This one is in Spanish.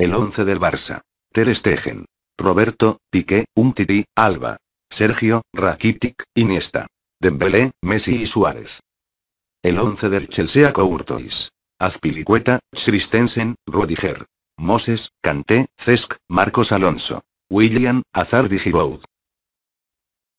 El 11 del Barça. Ter Stegen. Roberto, Piqué, Umtiti, Alba. Sergio, Rakitic, Iniesta. Dembélé, Messi y Suárez. El 11 del Chelsea Courtois. Azpilicueta, Christensen, Rodiger. Moses, Kanté, Cesc, Marcos Alonso. William, Azardi Giroud.